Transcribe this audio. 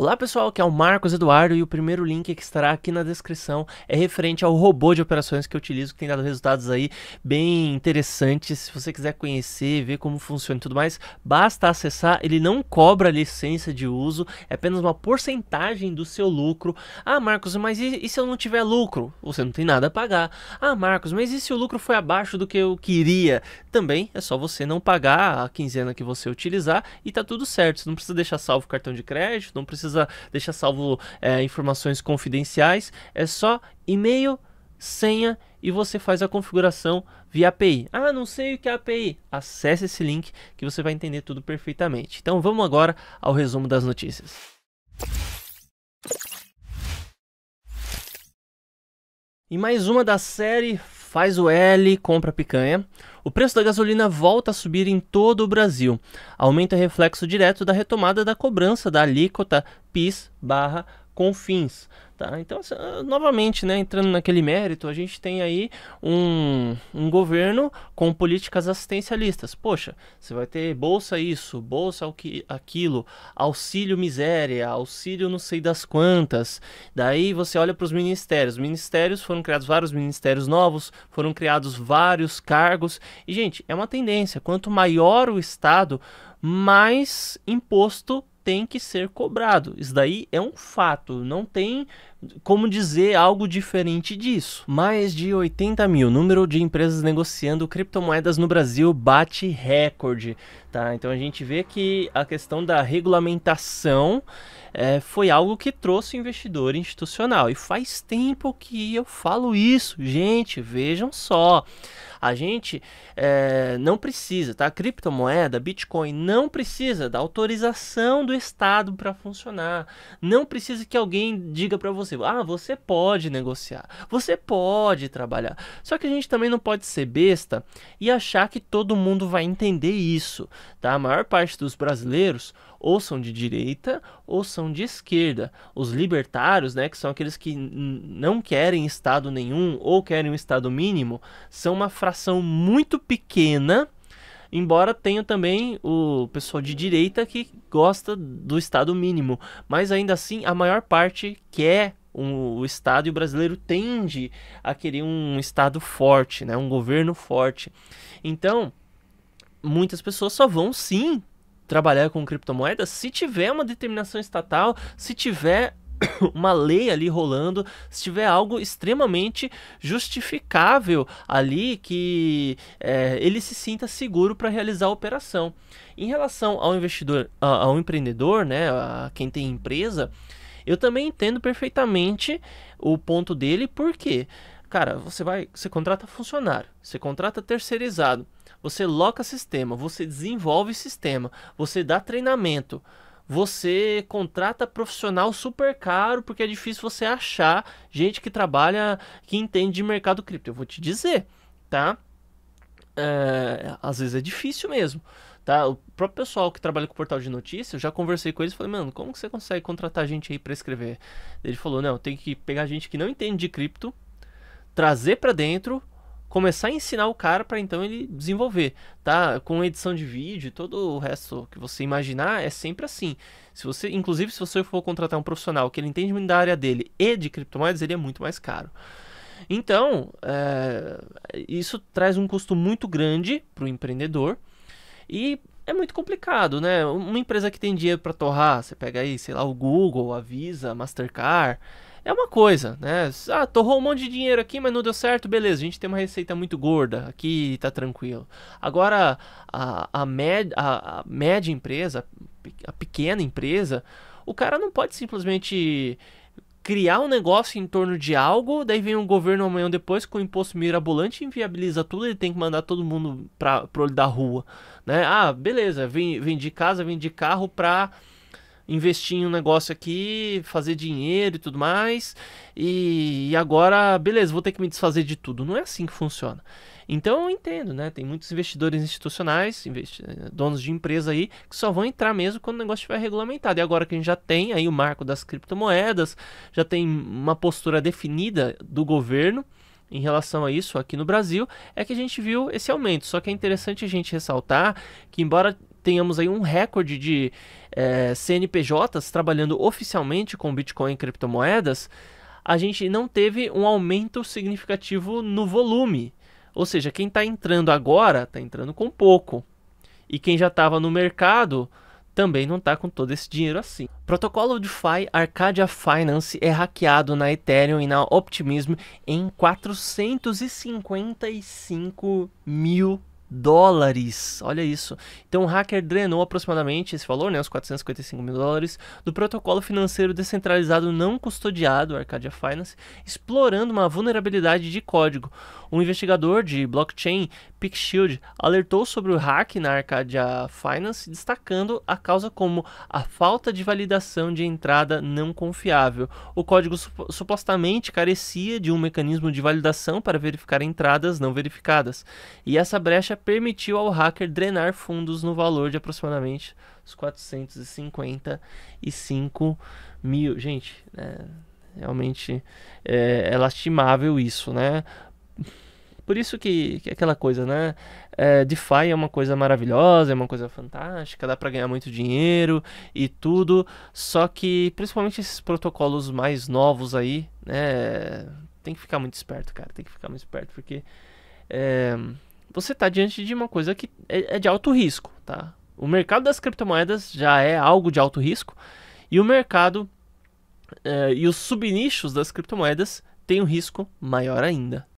Olá pessoal, aqui é o Marcos Eduardo e o primeiro link que estará aqui na descrição é referente ao robô de operações que eu utilizo, que tem dado resultados aí bem interessantes. Se você quiser conhecer, ver como funciona e tudo mais, basta acessar, ele não cobra licença de uso, é apenas uma porcentagem do seu lucro. Ah, Marcos, mas e, e se eu não tiver lucro? Você não tem nada a pagar. Ah, Marcos, mas e se o lucro foi abaixo do que eu queria? Também é só você não pagar a quinzena que você utilizar e tá tudo certo. Você não precisa deixar salvo o cartão de crédito, não precisa precisa deixar salvo é, informações confidenciais. É só e-mail, senha e você faz a configuração via API. Ah, não sei o que é API. Acesse esse link que você vai entender tudo perfeitamente. Então vamos agora ao resumo das notícias. E mais uma da série faz o L, compra picanha. O preço da gasolina volta a subir em todo o Brasil. aumenta reflexo direto da retomada da cobrança da alíquota PIS barra confins. Tá? Então, assim, novamente, né, entrando naquele mérito, a gente tem aí um, um governo com políticas assistencialistas. Poxa, você vai ter bolsa isso, bolsa aquilo, auxílio miséria, auxílio não sei das quantas. Daí você olha para os ministérios. Ministérios foram criados vários ministérios novos, foram criados vários cargos. E, gente, é uma tendência. Quanto maior o Estado, mais imposto tem que ser cobrado. Isso daí é um fato, não tem como dizer algo diferente disso. Mais de 80 mil, número de empresas negociando criptomoedas no Brasil bate recorde, tá? Então a gente vê que a questão da regulamentação é, foi algo que trouxe o investidor institucional. E faz tempo que eu falo isso, gente, vejam só. A gente é, não precisa, tá? criptomoeda, Bitcoin, não precisa da autorização do Estado para funcionar. Não precisa que alguém diga para você, ah, você pode negociar, você pode trabalhar. Só que a gente também não pode ser besta e achar que todo mundo vai entender isso, tá? A maior parte dos brasileiros ou são de direita ou são de esquerda. Os libertários, né, que são aqueles que não querem Estado nenhum ou querem um Estado mínimo, são uma fração muito pequena. Embora tenha também o pessoal de direita que gosta do Estado mínimo, mas ainda assim a maior parte quer o Estado e o brasileiro tende a querer um Estado forte, né? um governo forte. Então, muitas pessoas só vão sim trabalhar com criptomoedas se tiver uma determinação estatal, se tiver uma lei ali rolando, se tiver algo extremamente justificável ali que é, ele se sinta seguro para realizar a operação. Em relação ao investidor, ao empreendedor, né, a quem tem empresa, eu também entendo perfeitamente o ponto dele, porque quê? Cara, você vai, você contrata funcionário, você contrata terceirizado, você loca sistema, você desenvolve sistema, você dá treinamento, você contrata profissional super caro porque é difícil você achar gente que trabalha, que entende de mercado cripto. Eu vou te dizer, tá? É, às vezes é difícil mesmo. Tá? O próprio pessoal que trabalha com o portal de notícias, eu já conversei com eles e falei, mano, como que você consegue contratar gente aí para escrever? Ele falou, não, tem que pegar gente que não entende de cripto, trazer para dentro, começar a ensinar o cara para então ele desenvolver, tá? Com edição de vídeo, todo o resto que você imaginar é sempre assim. Se você, inclusive, se você for contratar um profissional que ele entende muito da área dele e de criptomoedas, ele é muito mais caro. Então, é, isso traz um custo muito grande para o empreendedor e é muito complicado, né? Uma empresa que tem dinheiro para torrar, você pega aí, sei lá, o Google, a Visa, a Mastercard, é uma coisa, né? Ah, torrou um monte de dinheiro aqui, mas não deu certo, beleza, a gente tem uma receita muito gorda aqui tá tranquilo. Agora, a, a, med, a, a média empresa, a pequena empresa, o cara não pode simplesmente criar um negócio em torno de algo, daí vem um governo amanhã depois com um imposto mirabolante inviabiliza tudo, ele tem que mandar todo mundo para pro olho da rua, né? Ah, beleza, de casa, de carro para investir em um negócio aqui, fazer dinheiro e tudo mais, e, e agora, beleza, vou ter que me desfazer de tudo. Não é assim que funciona. Então eu entendo, né? Tem muitos investidores institucionais, investi eh, donos de empresa aí, que só vão entrar mesmo quando o negócio estiver regulamentado. E agora que a gente já tem aí o marco das criptomoedas, já tem uma postura definida do governo em relação a isso aqui no Brasil, é que a gente viu esse aumento. Só que é interessante a gente ressaltar que, embora tenhamos aí um recorde de é, eh, CNPJs trabalhando oficialmente com Bitcoin e criptomoedas, a gente não teve um aumento significativo no volume. Ou seja, quem está entrando agora está entrando com pouco. E quem já estava no mercado também não está com todo esse dinheiro assim. Protocolo DeFi Arcadia Finance é hackeado na Ethereum e na Optimism em 455 mil dólares. Olha isso. Então o hacker drenou aproximadamente esse valor, né, os 455 mil dólares, do protocolo financeiro descentralizado não custodiado, Arcadia Finance, explorando uma vulnerabilidade de código. Um investigador de blockchain, Pixshield, alertou sobre o hack na Arcadia Finance, destacando a causa como a falta de validação de entrada não confiável. O código supostamente carecia de um mecanismo de validação para verificar entradas não verificadas. E essa brecha permitiu ao hacker drenar fundos no valor de aproximadamente os 455 mil. Gente, é, realmente é, é lastimável isso, né? Por isso que, que aquela coisa, né? É, DeFi é uma coisa maravilhosa, é uma coisa fantástica, dá para ganhar muito dinheiro e tudo. Só que, principalmente esses protocolos mais novos aí, né? Tem que ficar muito esperto, cara. Tem que ficar muito esperto, porque é, você está diante de uma coisa que é, é, de alto risco, tá? O mercado das criptomoedas já é algo de alto risco e o mercado eh, e os subnichos das criptomoedas têm um risco maior ainda.